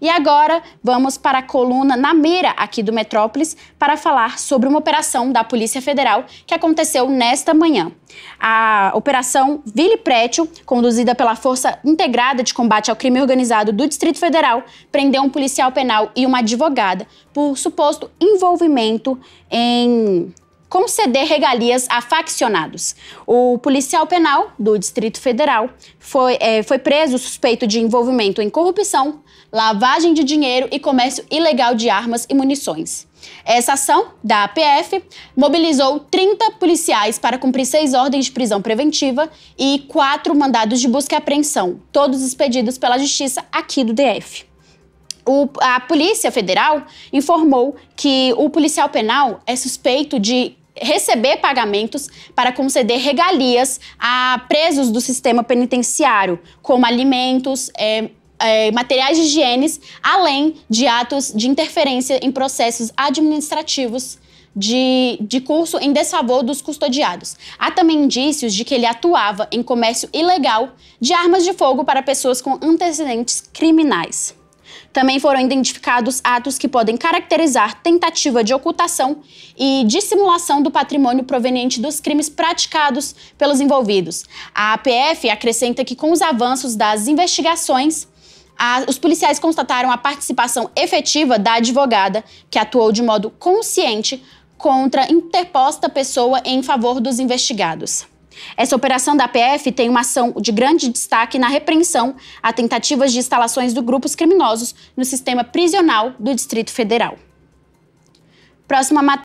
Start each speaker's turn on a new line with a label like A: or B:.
A: E agora vamos para a coluna na mira aqui do Metrópolis para falar sobre uma operação da Polícia Federal que aconteceu nesta manhã. A operação Vile Prétio, conduzida pela Força Integrada de Combate ao Crime Organizado do Distrito Federal, prendeu um policial penal e uma advogada por suposto envolvimento em conceder regalias a faccionados. O policial penal do Distrito Federal foi, é, foi preso suspeito de envolvimento em corrupção, lavagem de dinheiro e comércio ilegal de armas e munições. Essa ação da APF mobilizou 30 policiais para cumprir seis ordens de prisão preventiva e quatro mandados de busca e apreensão, todos expedidos pela Justiça aqui do DF o, a Polícia Federal informou que o policial penal é suspeito de receber pagamentos para conceder regalias a presos do sistema penitenciário, como alimentos, é, é, materiais de higiene, além de atos de interferência em processos administrativos de, de curso em desfavor dos custodiados. Há também indícios de que ele atuava em comércio ilegal de armas de fogo para pessoas com antecedentes criminais. Também foram identificados atos que podem caracterizar tentativa de ocultação e dissimulação do patrimônio proveniente dos crimes praticados pelos envolvidos. A APF acrescenta que, com os avanços das investigações, a, os policiais constataram a participação efetiva da advogada, que atuou de modo consciente contra interposta pessoa em favor dos investigados. Essa operação da PF tem uma ação de grande destaque na repreensão a tentativas de instalações de grupos criminosos no sistema prisional do Distrito Federal. Próxima matéria.